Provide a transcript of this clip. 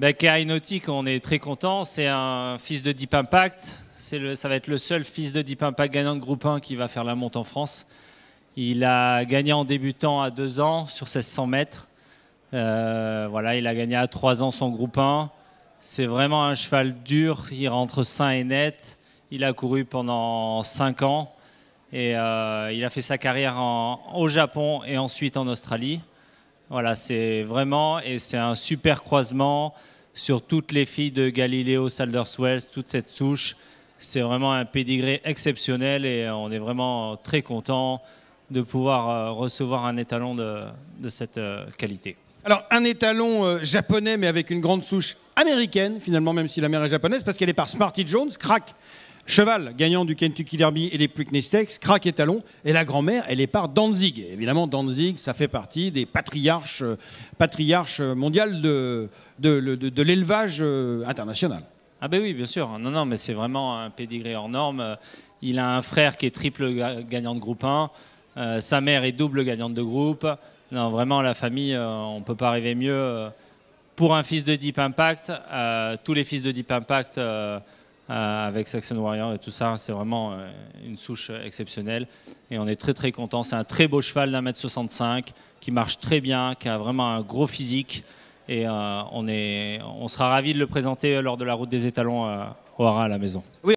baker Inautique, on est très content. C'est un fils de Deep Impact. ça va être le seul fils de Deep Impact gagnant de groupe 1 qui va faire la monte en France. Il a gagné en débutant à 2 ans sur 1600 mètres. Euh, voilà, il a gagné à 3 ans son groupe 1. C'est vraiment un cheval dur, il rentre sain et net. Il a couru pendant 5 ans et euh, il a fait sa carrière au Japon et ensuite en Australie. Voilà, c'est vraiment, et c'est un super croisement sur toutes les filles de Galileo Wells, toute cette souche. C'est vraiment un pédigré exceptionnel et on est vraiment très content de pouvoir euh, recevoir un étalon de, cette euh, qualité. Alors, un étalon euh, japonais, mais avec une grande souche américaine, finalement, même si la mère est japonaise, parce qu'elle est par Smarty Jones, crack Cheval, gagnant du Kentucky Derby et des Preakness Stakes, craque et Et la grand-mère, elle est par Danzig. évidemment, Danzig, ça fait partie des patriarches, euh, patriarches euh, mondiales de, de, l'élevage euh, international. Ah ben oui, bien sûr. Non, non, mais c'est vraiment un pédigré hors norme. Il a un frère qui est triple gagnant de groupe 1. sa mère est double gagnante de groupe. Non, vraiment, la famille, on ne peut pas rêver mieux. Pour un fils de Deep Impact, tous les fils de Deep Impact euh, avec Saxon Warrior et tout ça. C'est vraiment euh, une souche euh, exceptionnelle. Et on est très très content. C'est un très beau cheval d'un mètre 65 qui marche très bien, qui a vraiment un gros physique. Et on, est, on sera ravis de le présenter lors de la route des étalons au Hara à la maison.